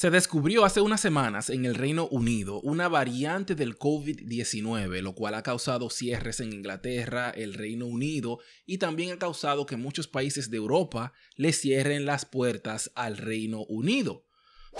Se descubrió hace unas semanas en el Reino Unido una variante del COVID-19, lo cual ha causado cierres en Inglaterra, el Reino Unido y también ha causado que muchos países de Europa le cierren las puertas al Reino Unido.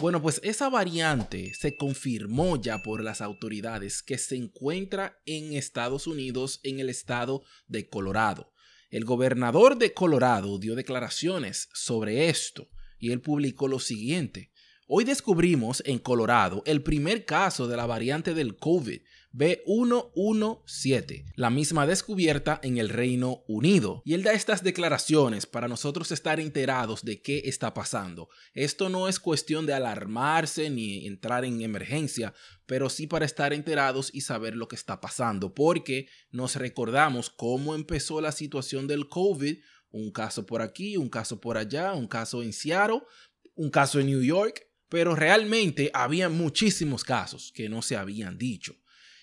Bueno, pues esa variante se confirmó ya por las autoridades que se encuentra en Estados Unidos, en el estado de Colorado. El gobernador de Colorado dio declaraciones sobre esto y él publicó lo siguiente. Hoy descubrimos en Colorado el primer caso de la variante del COVID B117, la misma descubierta en el Reino Unido. Y él da estas declaraciones para nosotros estar enterados de qué está pasando. Esto no es cuestión de alarmarse ni entrar en emergencia, pero sí para estar enterados y saber lo que está pasando, porque nos recordamos cómo empezó la situación del COVID. Un caso por aquí, un caso por allá, un caso en Seattle, un caso en New York pero realmente había muchísimos casos que no se habían dicho.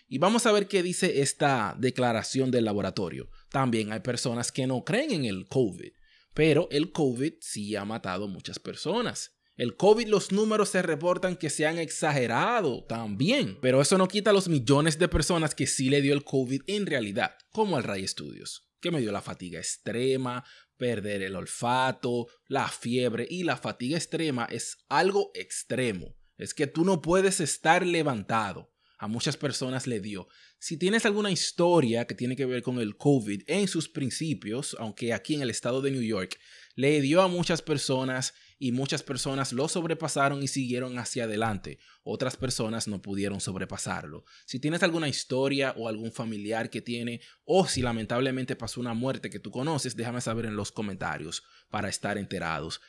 Y vamos a ver qué dice esta declaración del laboratorio. También hay personas que no creen en el COVID, pero el COVID sí ha matado muchas personas. El COVID, los números se reportan que se han exagerado también, pero eso no quita los millones de personas que sí le dio el COVID en realidad, como al Ray Studios que me dio la fatiga extrema, perder el olfato, la fiebre y la fatiga extrema es algo extremo. Es que tú no puedes estar levantado. A muchas personas le dio. Si tienes alguna historia que tiene que ver con el COVID en sus principios, aunque aquí en el estado de New York, le dio a muchas personas y muchas personas lo sobrepasaron y siguieron hacia adelante. Otras personas no pudieron sobrepasarlo. Si tienes alguna historia o algún familiar que tiene o si lamentablemente pasó una muerte que tú conoces, déjame saber en los comentarios para estar enterados.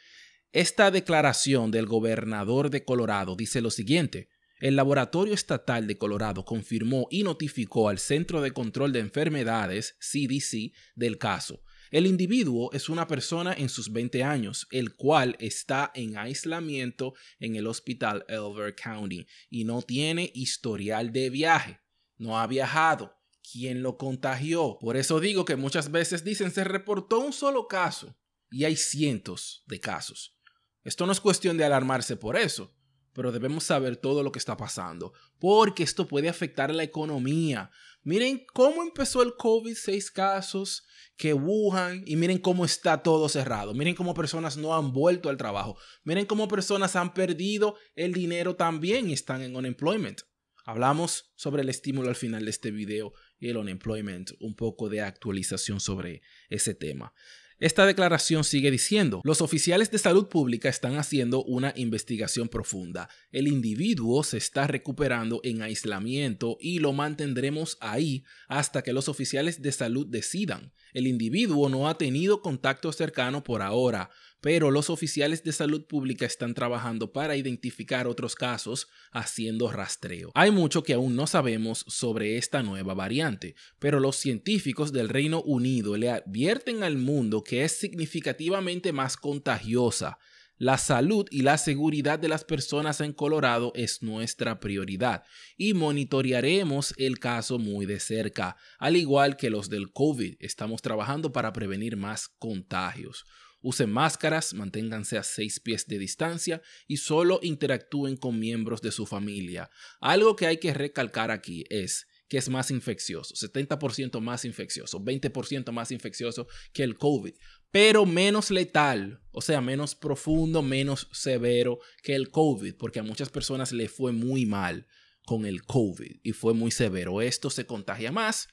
Esta declaración del gobernador de Colorado dice lo siguiente. El Laboratorio Estatal de Colorado confirmó y notificó al Centro de Control de Enfermedades, CDC, del caso el individuo es una persona en sus 20 años, el cual está en aislamiento en el hospital Elver County y no tiene historial de viaje, no ha viajado. ¿Quién lo contagió? Por eso digo que muchas veces dicen se reportó un solo caso y hay cientos de casos. Esto no es cuestión de alarmarse por eso pero debemos saber todo lo que está pasando, porque esto puede afectar la economía. Miren cómo empezó el COVID, seis casos, que Wuhan, y miren cómo está todo cerrado. Miren cómo personas no han vuelto al trabajo. Miren cómo personas han perdido el dinero también y están en unemployment. Hablamos sobre el estímulo al final de este video y el unemployment, un poco de actualización sobre ese tema. Esta declaración sigue diciendo, los oficiales de salud pública están haciendo una investigación profunda. El individuo se está recuperando en aislamiento y lo mantendremos ahí hasta que los oficiales de salud decidan. El individuo no ha tenido contacto cercano por ahora pero los oficiales de salud pública están trabajando para identificar otros casos haciendo rastreo. Hay mucho que aún no sabemos sobre esta nueva variante, pero los científicos del Reino Unido le advierten al mundo que es significativamente más contagiosa. La salud y la seguridad de las personas en Colorado es nuestra prioridad y monitorearemos el caso muy de cerca, al igual que los del COVID. Estamos trabajando para prevenir más contagios. Usen máscaras, manténganse a seis pies de distancia y solo interactúen con miembros de su familia. Algo que hay que recalcar aquí es que es más infeccioso, 70% más infeccioso, 20% más infeccioso que el COVID, pero menos letal, o sea, menos profundo, menos severo que el COVID, porque a muchas personas le fue muy mal con el COVID y fue muy severo. Esto se contagia más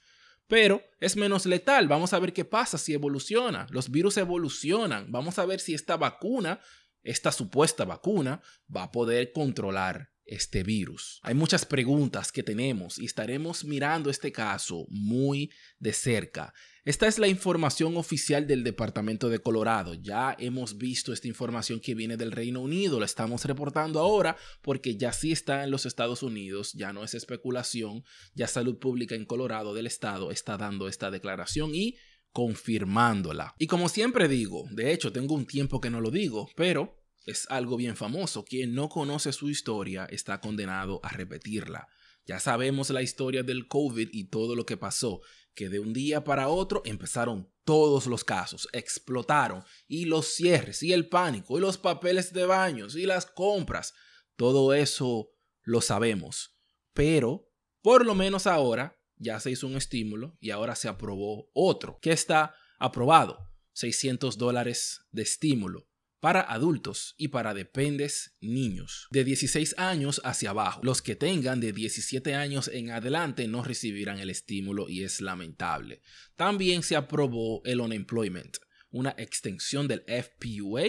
pero es menos letal. Vamos a ver qué pasa si evoluciona. Los virus evolucionan. Vamos a ver si esta vacuna, esta supuesta vacuna, va a poder controlar este virus. Hay muchas preguntas que tenemos y estaremos mirando este caso muy de cerca. Esta es la información oficial del Departamento de Colorado. Ya hemos visto esta información que viene del Reino Unido, la estamos reportando ahora porque ya sí está en los Estados Unidos, ya no es especulación, ya Salud Pública en Colorado del Estado está dando esta declaración y confirmándola. Y como siempre digo, de hecho tengo un tiempo que no lo digo, pero es algo bien famoso, quien no conoce su historia está condenado a repetirla. Ya sabemos la historia del COVID y todo lo que pasó, que de un día para otro empezaron todos los casos, explotaron, y los cierres, y el pánico, y los papeles de baños, y las compras. Todo eso lo sabemos. Pero, por lo menos ahora, ya se hizo un estímulo y ahora se aprobó otro, que está aprobado. 600 dólares de estímulo para adultos y para dependes niños de 16 años hacia abajo. Los que tengan de 17 años en adelante no recibirán el estímulo y es lamentable. También se aprobó el unemployment, una extensión del FPUA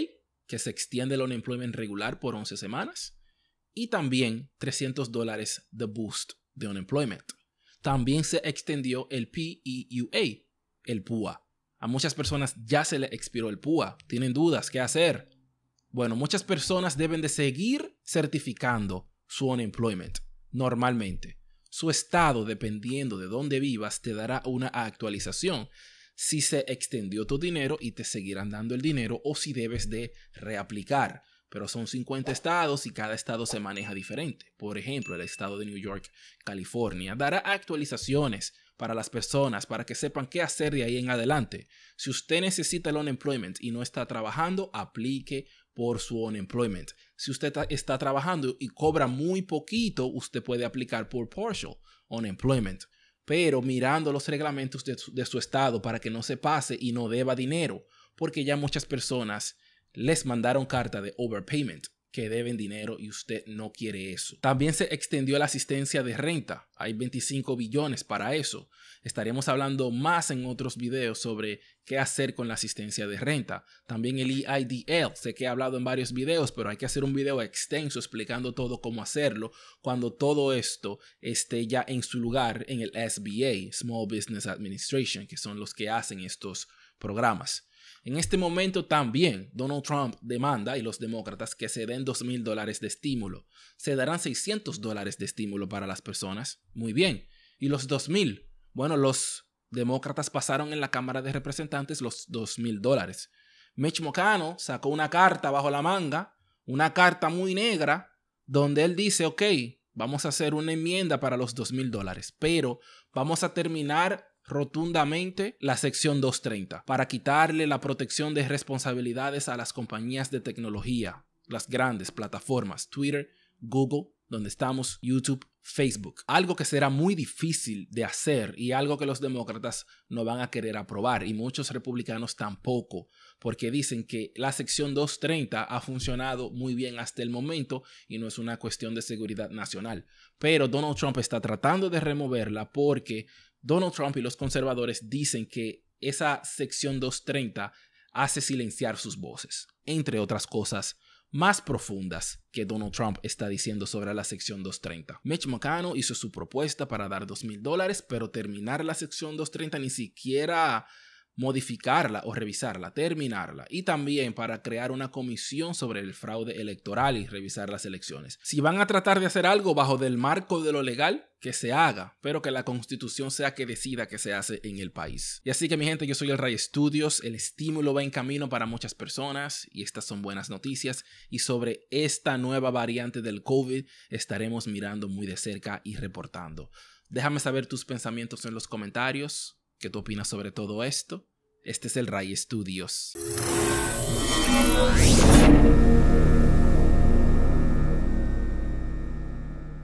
que se extiende el unemployment regular por 11 semanas y también 300 dólares de boost de unemployment. También se extendió el PEUA, el PUA, a muchas personas ya se le expiró el PUA, tienen dudas, ¿qué hacer? Bueno, muchas personas deben de seguir certificando su unemployment normalmente. Su estado, dependiendo de dónde vivas, te dará una actualización si se extendió tu dinero y te seguirán dando el dinero o si debes de reaplicar. Pero son 50 estados y cada estado se maneja diferente. Por ejemplo, el estado de New York, California, dará actualizaciones para las personas, para que sepan qué hacer de ahí en adelante. Si usted necesita el unemployment y no está trabajando, aplique por su unemployment. Si usted está trabajando y cobra muy poquito, usted puede aplicar por partial unemployment. Pero mirando los reglamentos de su, estado para que no se pase y no deba dinero, porque ya muchas personas les mandaron carta de overpayment que deben dinero y usted no quiere eso. También se extendió la asistencia de renta. Hay 25 billones para eso. Estaremos hablando más en otros videos sobre qué hacer con la asistencia de renta. También el EIDL. Sé que he hablado en varios videos, pero hay que hacer un video extenso explicando todo cómo hacerlo cuando todo esto esté ya en su lugar en el SBA, Small Business Administration, que son los que hacen estos programas. En este momento también Donald Trump demanda y los demócratas que se den mil dólares de estímulo. Se darán 600 dólares de estímulo para las personas. Muy bien. ¿Y los 2.000? Bueno, los demócratas pasaron en la Cámara de Representantes los mil dólares. Mitch Mocano sacó una carta bajo la manga, una carta muy negra, donde él dice, ok, vamos a hacer una enmienda para los mil dólares, pero vamos a terminar rotundamente la sección 230 para quitarle la protección de responsabilidades a las compañías de tecnología, las grandes plataformas Twitter, Google, donde estamos, YouTube, Facebook. Algo que será muy difícil de hacer y algo que los demócratas no van a querer aprobar y muchos republicanos tampoco, porque dicen que la sección 230 ha funcionado muy bien hasta el momento y no es una cuestión de seguridad nacional. Pero Donald Trump está tratando de removerla porque Donald Trump y los conservadores dicen que esa sección 230 hace silenciar sus voces, entre otras cosas más profundas que Donald Trump está diciendo sobre la sección 230. Mitch McConnell hizo su propuesta para dar $2,000, dólares, pero terminar la sección 230 ni siquiera modificarla o revisarla, terminarla y también para crear una comisión sobre el fraude electoral y revisar las elecciones. Si van a tratar de hacer algo bajo del marco de lo legal, que se haga, pero que la constitución sea que decida que se hace en el país. Y así que mi gente, yo soy el Ray Estudios, el estímulo va en camino para muchas personas y estas son buenas noticias y sobre esta nueva variante del COVID estaremos mirando muy de cerca y reportando. Déjame saber tus pensamientos en los comentarios, qué tú opinas sobre todo esto. Este es el Ray Studios.